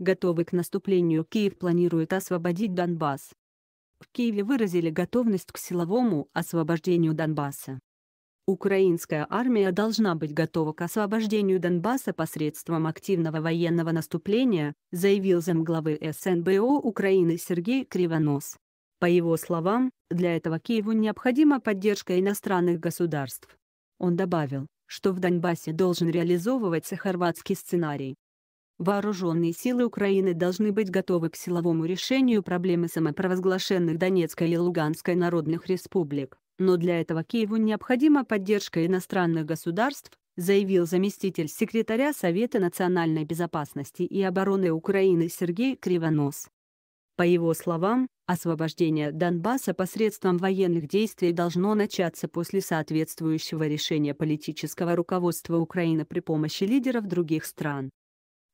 Готовы к наступлению Киев планирует освободить Донбасс. В Киеве выразили готовность к силовому освобождению Донбасса. Украинская армия должна быть готова к освобождению Донбасса посредством активного военного наступления, заявил замглавы СНБО Украины Сергей Кривонос. По его словам, для этого Киеву необходима поддержка иностранных государств. Он добавил, что в Донбассе должен реализовываться хорватский сценарий, Вооруженные силы Украины должны быть готовы к силовому решению проблемы самопровозглашенных Донецкой и Луганской народных республик, но для этого Киеву необходима поддержка иностранных государств, заявил заместитель секретаря Совета национальной безопасности и обороны Украины Сергей Кривонос. По его словам, освобождение Донбасса посредством военных действий должно начаться после соответствующего решения политического руководства Украины при помощи лидеров других стран.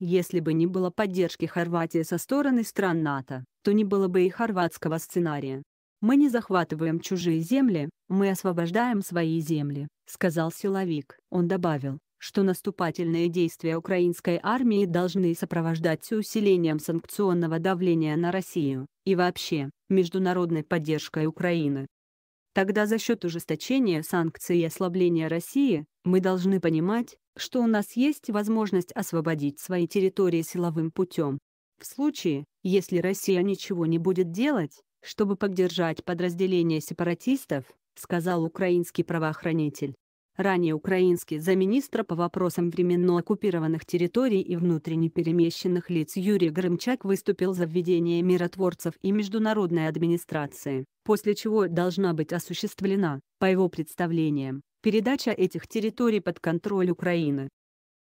Если бы не было поддержки Хорватии со стороны стран НАТО, то не было бы и хорватского сценария. «Мы не захватываем чужие земли, мы освобождаем свои земли», — сказал силовик. Он добавил, что наступательные действия украинской армии должны сопровождаться усилением санкционного давления на Россию и вообще международной поддержкой Украины. Тогда за счет ужесточения санкций и ослабления России мы должны понимать, что у нас есть возможность освободить свои территории силовым путем. В случае, если Россия ничего не будет делать, чтобы поддержать подразделения сепаратистов, сказал украинский правоохранитель. Ранее украинский замминистра по вопросам временно оккупированных территорий и внутренне перемещенных лиц Юрий Грымчак выступил за введение миротворцев и международной администрации, после чего должна быть осуществлена, по его представлениям, передача этих территорий под контроль Украины.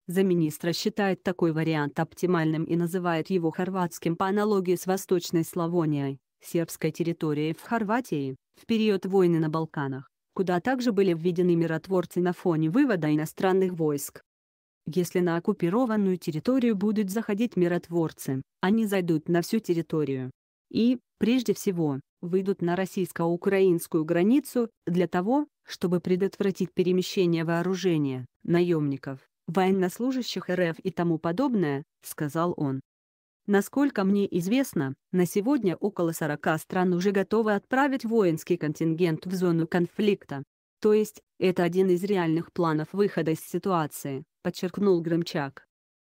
Замминистра считает такой вариант оптимальным и называет его хорватским по аналогии с Восточной Славонией, сербской территорией в Хорватии, в период войны на Балканах, куда также были введены миротворцы на фоне вывода иностранных войск. Если на оккупированную территорию будут заходить миротворцы, они зайдут на всю территорию. И, прежде всего, выйдут на российско-украинскую границу для того, чтобы предотвратить перемещение вооружения, наемников, военнослужащих РФ и тому подобное, сказал он. Насколько мне известно, на сегодня около 40 стран уже готовы отправить воинский контингент в зону конфликта. То есть, это один из реальных планов выхода из ситуации, подчеркнул Грымчак.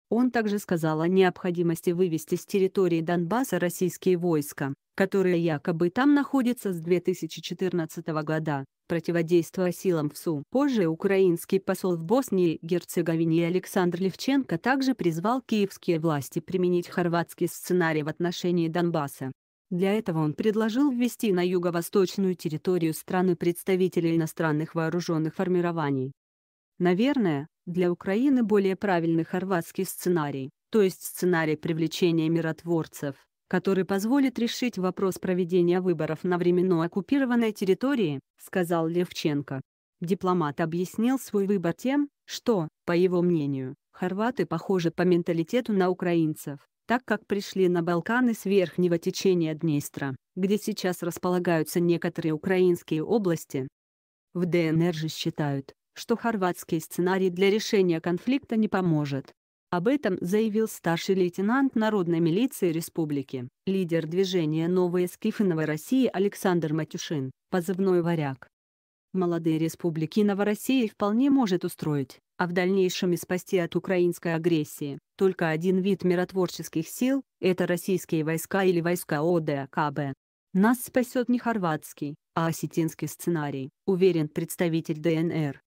Он также сказал о необходимости вывести с территории Донбасса российские войска, которые якобы там находятся с 2014 года, противодействуя силам ВСУ. Позже украинский посол в Боснии и Герцеговине Александр Левченко также призвал киевские власти применить хорватский сценарий в отношении Донбасса. Для этого он предложил ввести на юго-восточную территорию страны представителей иностранных вооруженных формирований. Наверное, для Украины более правильный хорватский сценарий, то есть сценарий привлечения миротворцев, который позволит решить вопрос проведения выборов на временно оккупированной территории, сказал Левченко. Дипломат объяснил свой выбор тем, что, по его мнению, хорваты похожи по менталитету на украинцев, так как пришли на Балканы с верхнего течения Днестра, где сейчас располагаются некоторые украинские области. В ДНР же считают, что хорватский сценарий для решения конфликта не поможет. Об этом заявил старший лейтенант Народной милиции республики, лидер движения Новые Скифы России» Александр Матюшин, позывной «Варяг». Молодые республики Новороссии вполне может устроить, а в дальнейшем и спасти от украинской агрессии, только один вид миротворческих сил – это российские войска или войска ОДКБ. Нас спасет не хорватский, а осетинский сценарий, уверен представитель ДНР.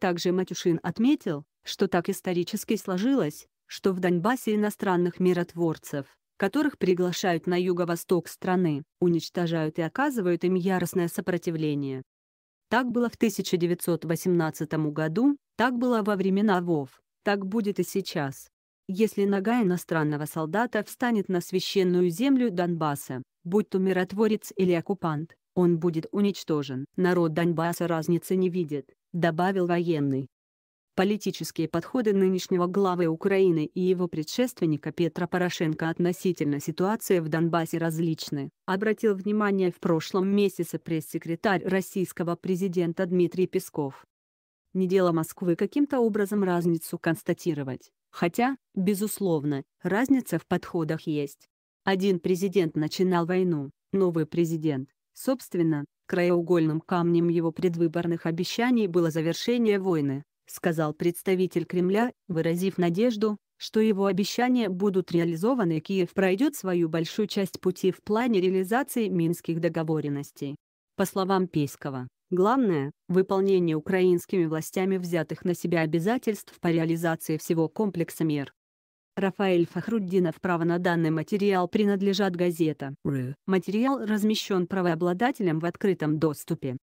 Также Матюшин отметил, что так исторически сложилось, что в Донбассе иностранных миротворцев, которых приглашают на юго-восток страны, уничтожают и оказывают им яростное сопротивление. Так было в 1918 году, так было во времена ВОВ, так будет и сейчас. Если нога иностранного солдата встанет на священную землю Донбасса, будь то миротворец или оккупант, он будет уничтожен. Народ Донбасса разницы не видит, добавил военный. Политические подходы нынешнего главы Украины и его предшественника Петра Порошенко относительно ситуации в Донбассе различны, обратил внимание в прошлом месяце пресс-секретарь российского президента Дмитрий Песков. Не дело Москвы каким-то образом разницу констатировать, хотя, безусловно, разница в подходах есть. Один президент начинал войну, новый президент. Собственно, краеугольным камнем его предвыборных обещаний было завершение войны, сказал представитель Кремля, выразив надежду, что его обещания будут реализованы и Киев пройдет свою большую часть пути в плане реализации минских договоренностей. По словам Пейского, главное – выполнение украинскими властями взятых на себя обязательств по реализации всего комплекса мер. Рафаэль Фахруддинов право на данный материал принадлежат газета. Э. Материал размещен правообладателем в открытом доступе.